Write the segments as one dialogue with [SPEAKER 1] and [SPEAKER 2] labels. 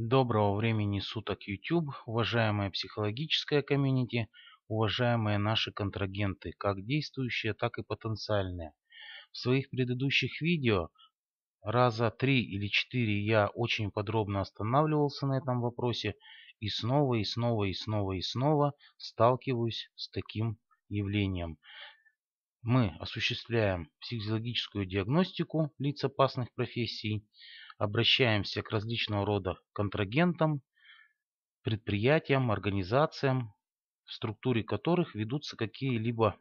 [SPEAKER 1] Доброго времени суток, YouTube, уважаемая психологическая комьюнити, уважаемые наши контрагенты, как действующие, так и потенциальные. В своих предыдущих видео раза три или четыре я очень подробно останавливался на этом вопросе и снова, и снова, и снова, и снова сталкиваюсь с таким явлением. Мы осуществляем психологическую диагностику лиц опасных профессий, обращаемся к различного рода контрагентам, предприятиям, организациям, в структуре которых ведутся какие-либо,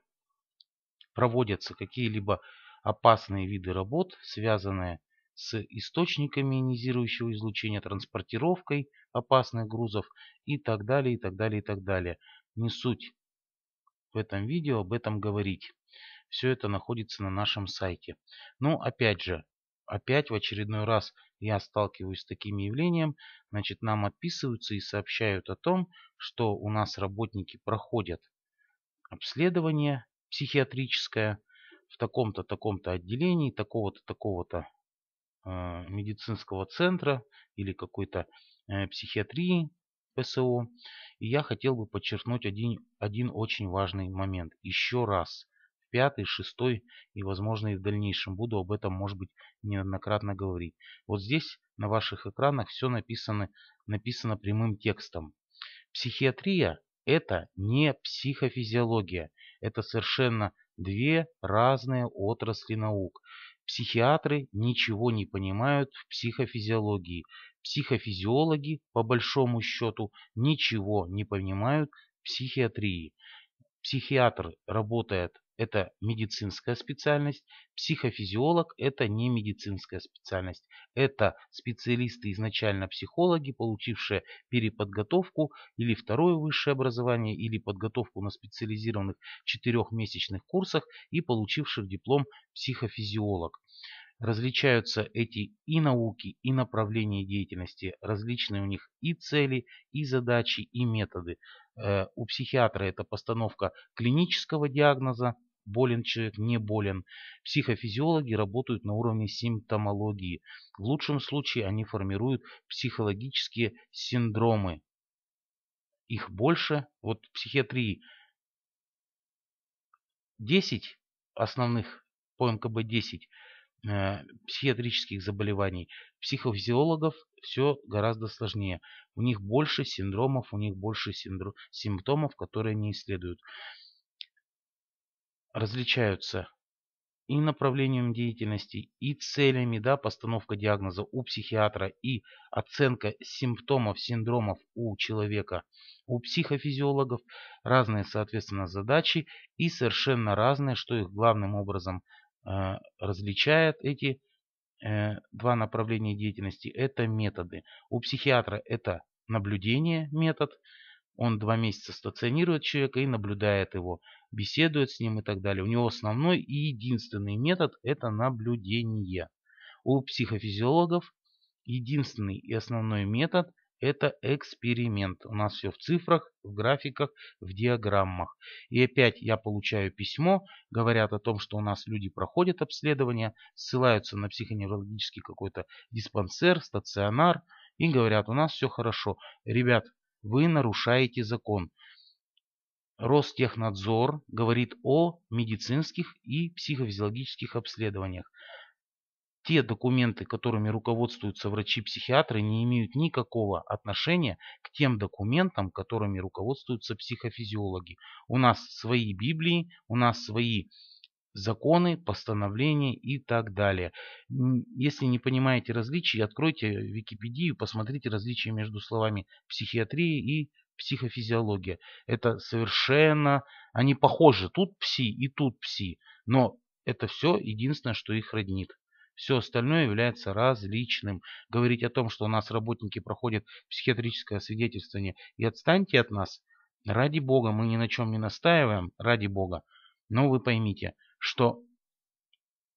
[SPEAKER 1] проводятся какие-либо опасные виды работ, связанные с источниками ионизирующего излучения, транспортировкой опасных грузов и так далее, и так далее, и так далее. Не суть в этом видео об этом говорить. Все это находится на нашем сайте. Но опять же, опять в очередной раз я сталкиваюсь с таким явлением, значит нам отписываются и сообщают о том, что у нас работники проходят обследование психиатрическое в таком-то, таком-то отделении, такого-то, такого-то э, медицинского центра или какой-то э, психиатрии ПСО. И я хотел бы подчеркнуть один, один очень важный момент. Еще раз – пятый, шестой и, возможно, и в дальнейшем буду об этом, может быть, неоднократно говорить. Вот здесь на ваших экранах все написано, написано прямым текстом. Психиатрия – это не психофизиология. Это совершенно две разные отрасли наук. Психиатры ничего не понимают в психофизиологии. Психофизиологи, по большому счету, ничего не понимают в психиатрии. Психиатр работает – это медицинская специальность, психофизиолог – это не медицинская специальность. Это специалисты изначально психологи, получившие переподготовку или второе высшее образование, или подготовку на специализированных четырехмесячных курсах и получивших диплом психофизиолог. Различаются эти и науки, и направления деятельности, различные у них и цели, и задачи, и методы. Э, у психиатра это постановка клинического диагноза, болен человек, не болен. Психофизиологи работают на уровне симптомологии. В лучшем случае они формируют психологические синдромы. Их больше, вот в психиатрии 10 основных по МКБ-10 э, психиатрических заболеваний. Психофизиологов все гораздо сложнее. У них больше синдромов, у них больше синдро... симптомов, которые они исследуют различаются и направлением деятельности, и целями, да, постановка диагноза у психиатра, и оценка симптомов, синдромов у человека, у психофизиологов, разные, соответственно, задачи и совершенно разные, что их главным образом э, различает эти э, два направления деятельности, это методы. У психиатра это наблюдение метод, он два месяца стационирует человека и наблюдает его, беседует с ним и так далее. У него основной и единственный метод – это наблюдение. У психофизиологов единственный и основной метод – это эксперимент. У нас все в цифрах, в графиках, в диаграммах. И опять я получаю письмо, говорят о том, что у нас люди проходят обследование, ссылаются на психоневрологический какой-то диспансер, стационар и говорят, у нас все хорошо. Ребят, вы нарушаете закон. Ростехнадзор говорит о медицинских и психофизиологических обследованиях. Те документы, которыми руководствуются врачи-психиатры, не имеют никакого отношения к тем документам, которыми руководствуются психофизиологи. У нас свои Библии, у нас свои законы, постановления и так далее. Если не понимаете различий, откройте Википедию, посмотрите различия между словами психиатрия и психофизиология. Это совершенно, они похожи, тут пси и тут пси, но это все единственное, что их роднит. Все остальное является различным. Говорить о том, что у нас работники проходят психиатрическое свидетельствование и отстаньте от нас, ради бога, мы ни на чем не настаиваем, ради бога. Но вы поймите – что,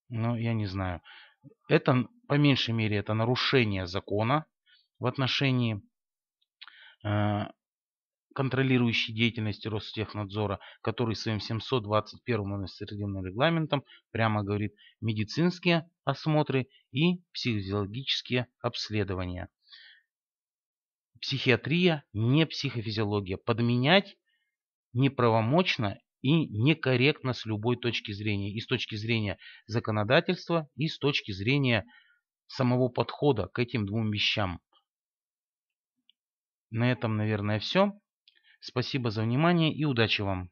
[SPEAKER 1] ну, я не знаю, это, по меньшей мере, это нарушение закона в отношении э, контролирующей деятельности Ростехнадзора, который своим 721-м административным регламентом прямо говорит медицинские осмотры и психофизиологические обследования. Психиатрия, не психофизиология. Подменять неправомочно и некорректно с любой точки зрения, и с точки зрения законодательства, и с точки зрения самого подхода к этим двум вещам. На этом, наверное, все. Спасибо за внимание и удачи вам!